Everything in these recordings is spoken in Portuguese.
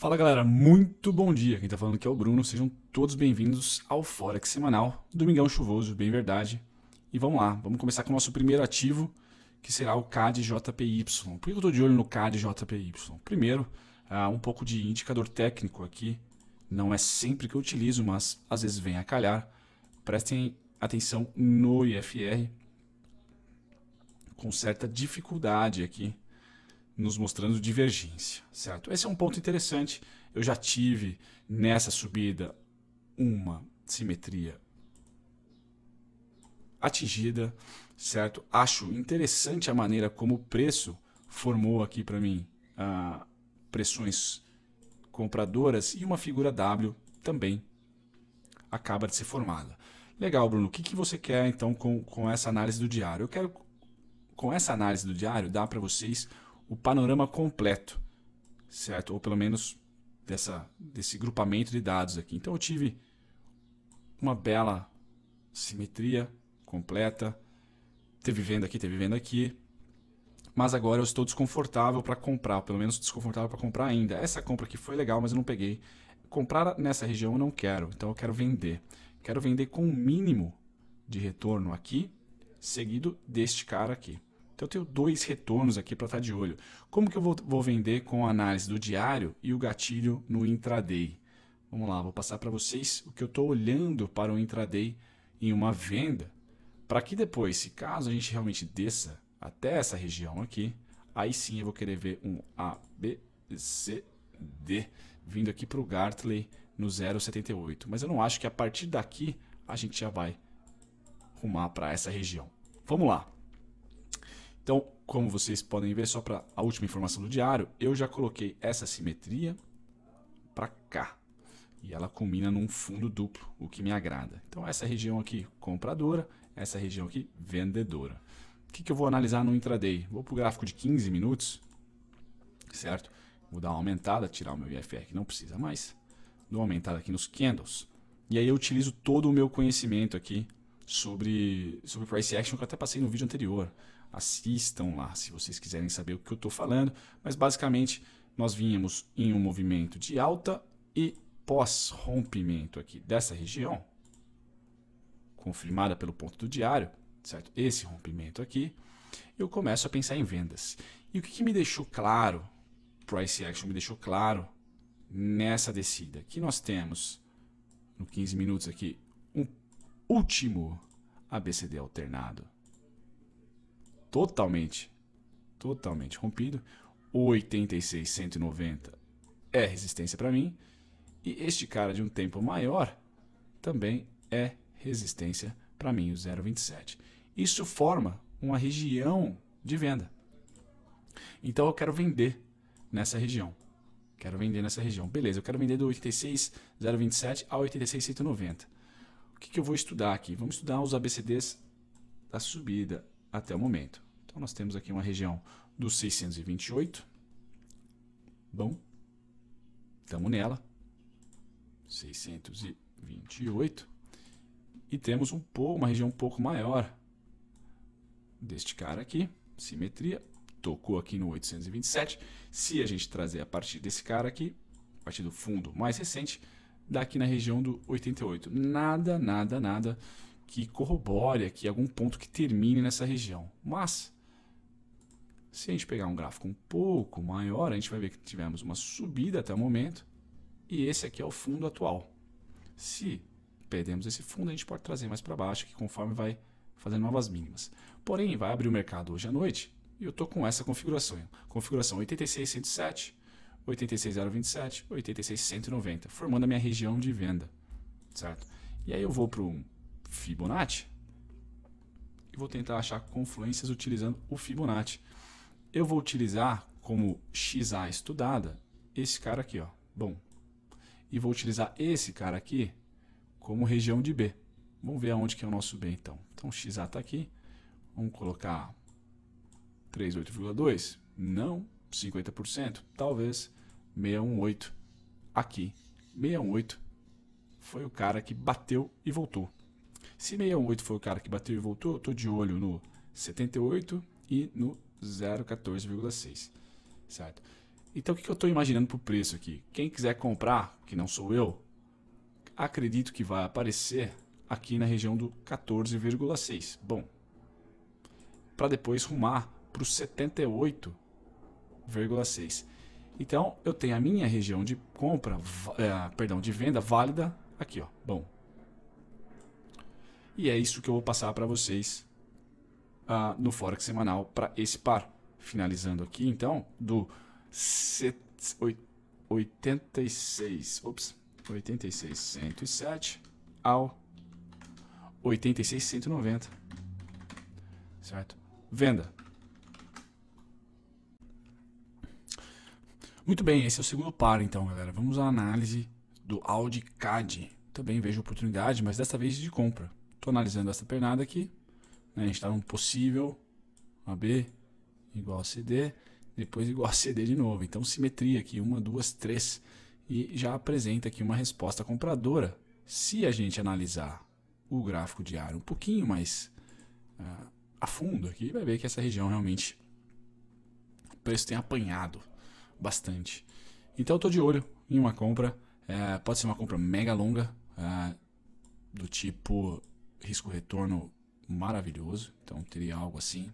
Fala galera, muito bom dia. Quem está falando aqui é o Bruno. Sejam todos bem-vindos ao Forex semanal, domingão chuvoso, bem verdade. E vamos lá, vamos começar com o nosso primeiro ativo, que será o CAD-JPY. Por que eu estou de olho no CAD-JPY? Primeiro, ah, um pouco de indicador técnico aqui. Não é sempre que eu utilizo, mas às vezes vem a calhar. Prestem atenção no IFR, com certa dificuldade aqui nos mostrando divergência, certo? Esse é um ponto interessante. Eu já tive nessa subida uma simetria atingida, certo? Acho interessante a maneira como o preço formou aqui para mim ah, pressões compradoras e uma figura W também acaba de ser formada. Legal, Bruno. O que, que você quer então com, com essa análise do diário? Eu quero, com essa análise do diário, dar para vocês o panorama completo, certo? Ou pelo menos dessa, desse grupamento de dados aqui. Então eu tive uma bela simetria completa, teve venda aqui, teve venda aqui, mas agora eu estou desconfortável para comprar, pelo menos desconfortável para comprar ainda. Essa compra aqui foi legal, mas eu não peguei. Comprar nessa região eu não quero, então eu quero vender. Quero vender com o um mínimo de retorno aqui, seguido deste cara aqui. Então eu tenho dois retornos aqui para estar tá de olho. Como que eu vou, vou vender com a análise do diário e o gatilho no intraday? Vamos lá, vou passar para vocês o que eu estou olhando para o intraday em uma venda, para que depois, se caso a gente realmente desça até essa região aqui, aí sim eu vou querer ver um A, B, C, D vindo aqui para o Gartley no 0,78. Mas eu não acho que a partir daqui a gente já vai rumar para essa região. Vamos lá. Então, como vocês podem ver, só para a última informação do diário, eu já coloquei essa simetria para cá. E ela culmina num fundo duplo, o que me agrada. Então, essa região aqui, compradora, essa região aqui, vendedora. O que, que eu vou analisar no intraday? Vou para o gráfico de 15 minutos, certo? Vou dar uma aumentada, tirar o meu IFR que não precisa mais. Dou uma aumentada aqui nos candles. E aí eu utilizo todo o meu conhecimento aqui sobre, sobre price action que eu até passei no vídeo anterior. Assistam lá se vocês quiserem saber o que eu estou falando. Mas basicamente nós vínhamos em um movimento de alta e pós-rompimento aqui dessa região, confirmada pelo ponto do diário, certo? Esse rompimento aqui, eu começo a pensar em vendas. E o que, que me deixou claro, price action me deixou claro nessa descida? Que nós temos no 15 minutos aqui um último ABCD alternado. Totalmente, totalmente rompido. 86,190 é resistência para mim. E este cara de um tempo maior também é resistência para mim, o 0,27. Isso forma uma região de venda. Então eu quero vender nessa região. Quero vender nessa região. Beleza, eu quero vender do 86,027 ao 86,190 que, que eu vou estudar aqui? Vamos estudar os ABCDs da subida até o momento. Então, nós temos aqui uma região dos 628. Bom, estamos nela. 628. E temos um pouco, uma região um pouco maior deste cara aqui, simetria, tocou aqui no 827. Se a gente trazer a partir desse cara aqui, a partir do fundo mais recente, daqui na região do 88. Nada, nada, nada que corrobore aqui algum ponto que termine nessa região. Mas, se a gente pegar um gráfico um pouco maior, a gente vai ver que tivemos uma subida até o momento. E esse aqui é o fundo atual. Se perdemos esse fundo, a gente pode trazer mais para baixo, que conforme vai fazendo novas mínimas. Porém, vai abrir o mercado hoje à noite e eu estou com essa configuração. Configuração 8607 86027, 86190, formando a minha região de venda, certo? E aí eu vou para o Fibonacci e vou tentar achar confluências utilizando o Fibonacci. Eu vou utilizar como XA estudada esse cara aqui, ó. Bom, e vou utilizar esse cara aqui como região de B. Vamos ver aonde que é o nosso B então. Então XA está aqui. Vamos colocar 38,2. Não, 50%, talvez 618 aqui. 618 foi o cara que bateu e voltou. Se 618 foi o cara que bateu e voltou, eu estou de olho no 78 e no 0,14,6, certo? Então o que eu estou imaginando para o preço aqui? Quem quiser comprar, que não sou eu, acredito que vai aparecer aqui na região do 14,6. Bom, para depois rumar para os 78 0,6. Então eu tenho a minha região de compra, é, perdão, de venda válida aqui, ó. Bom. E é isso que eu vou passar para vocês uh, no Forex semanal para esse par. Finalizando aqui, então, do 86, ops, 86, 107 ao 86, 190, certo? Venda. Muito bem, esse é o segundo par então, galera. Vamos à análise do Audi CAD. Também vejo oportunidade, mas dessa vez de compra. Estou analisando essa pernada aqui. Né? A gente está num possível AB igual a CD, depois igual a CD de novo. Então simetria aqui, uma, duas, três. E já apresenta aqui uma resposta compradora. Se a gente analisar o gráfico diário um pouquinho mais uh, a fundo aqui, vai ver que essa região realmente o preço tem apanhado bastante. Então eu tô de olho em uma compra. É, pode ser uma compra mega longa, é, do tipo risco-retorno maravilhoso. Então teria algo assim.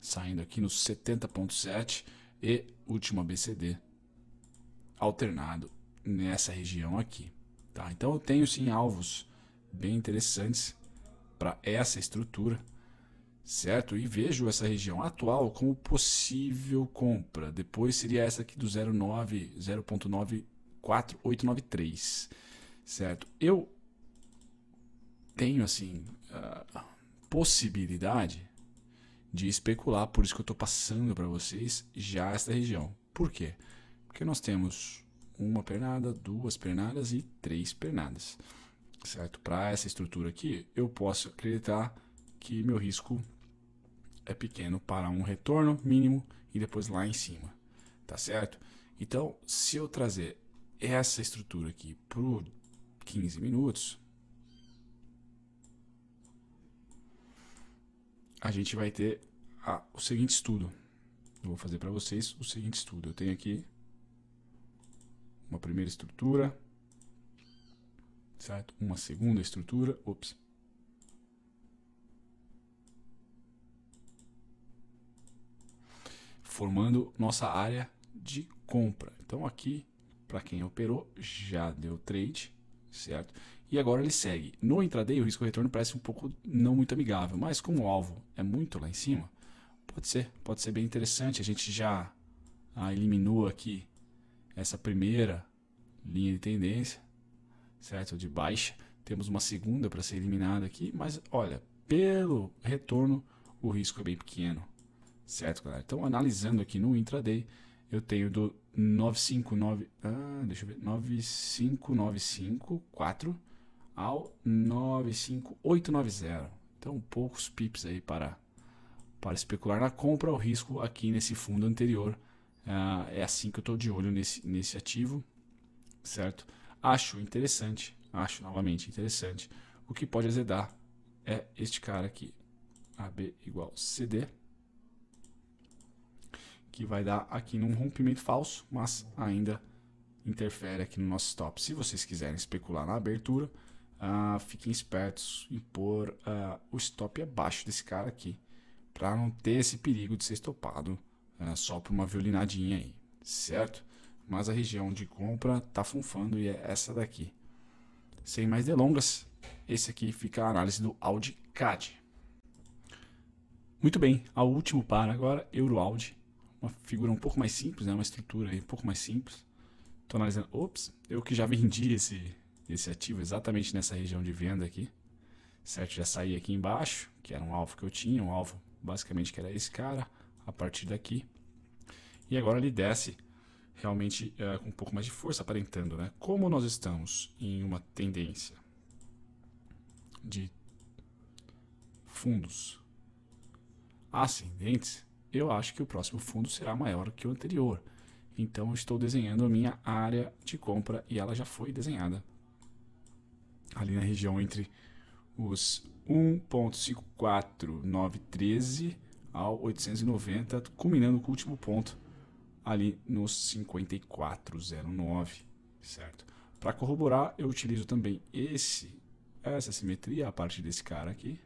Saindo aqui no 70.7 e última BCD alternado nessa região aqui. Tá? Então eu tenho sim alvos bem interessantes para essa estrutura certo? E vejo essa região atual como possível compra. Depois seria essa aqui do 0,9, 0.94893, certo? Eu tenho assim a possibilidade de especular, por isso que eu estou passando para vocês já esta região. Por quê? Porque nós temos uma pernada, duas pernadas e três pernadas, certo? Para essa estrutura aqui, eu posso acreditar que meu risco é pequeno para um retorno mínimo e depois lá em cima, tá certo? Então, se eu trazer essa estrutura aqui para 15 minutos, a gente vai ter a, o seguinte estudo. Eu vou fazer para vocês o seguinte estudo. Eu tenho aqui uma primeira estrutura, certo? Uma segunda estrutura, ops, formando nossa área de compra. Então aqui, para quem operou, já deu trade, certo? E agora ele segue. No intraday, o risco retorno parece um pouco não muito amigável, mas como o alvo é muito lá em cima, pode ser, pode ser bem interessante. A gente já ah, eliminou aqui essa primeira linha de tendência, certo? De baixa. Temos uma segunda para ser eliminada aqui, mas olha, pelo retorno, o risco é bem pequeno. Certo, galera? Então, analisando aqui no intraday, eu tenho do 959, ah, deixa eu ver, 95954 ao 95890. Então, poucos pips aí para para especular na compra, o risco aqui nesse fundo anterior. Ah, é assim que eu estou de olho nesse, nesse ativo, certo? Acho interessante, acho novamente interessante. O que pode azedar é este cara aqui, AB igual CD que vai dar aqui num rompimento falso, mas ainda interfere aqui no nosso stop. Se vocês quiserem especular na abertura, uh, fiquem espertos em pôr uh, o stop abaixo desse cara aqui, para não ter esse perigo de ser estopado uh, só por uma violinadinha aí, certo? Mas a região de compra tá funfando e é essa daqui. Sem mais delongas, esse aqui fica a análise do Cad. Muito bem, ao último par agora, Euro Audi uma figura um pouco mais simples, né? uma estrutura um pouco mais simples. Estou analisando. Ops, eu que já vendi esse, esse ativo exatamente nessa região de venda aqui. Certo? Já saí aqui embaixo, que era um alvo que eu tinha, um alvo basicamente que era esse cara, a partir daqui. E agora ele desce realmente eh, com um pouco mais de força, aparentando. Né? Como nós estamos em uma tendência de fundos ascendentes, eu acho que o próximo fundo será maior que o anterior. Então, estou desenhando a minha área de compra e ela já foi desenhada ali na região entre os 1.54913 ao 890, culminando com o último ponto ali nos 5409, certo? Para corroborar, eu utilizo também esse essa simetria, a parte desse cara aqui.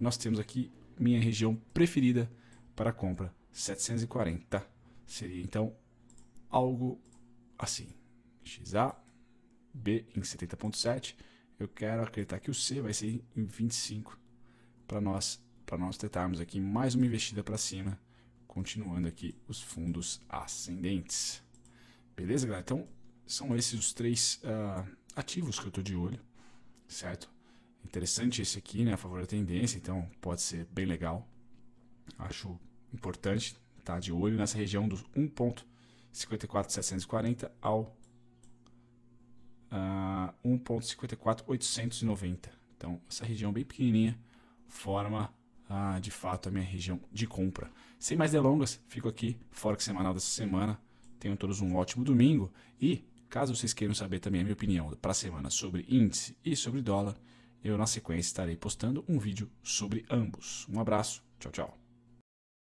Nós temos aqui minha região preferida para compra 740. Seria então algo assim. XA, B em 70.7. Eu quero acreditar que o C vai ser em 25 para nós para nós tentarmos aqui mais uma investida para cima, continuando aqui os fundos ascendentes. Beleza, galera? Então, são esses os três uh, ativos que eu estou de olho, certo? Interessante esse aqui, né? A favor da tendência, então pode ser bem legal. Acho importante estar tá de olho nessa região dos 1.54740 ao uh, ah, 1.54890. Então, essa região bem pequenininha forma uh, de fato a minha região de compra. Sem mais delongas, fico aqui, fora que semanal dessa semana. Tenham todos um ótimo domingo e caso vocês queiram saber também a minha opinião para a semana sobre índice e sobre dólar, eu na sequência estarei postando um vídeo sobre ambos. Um abraço, tchau, tchau.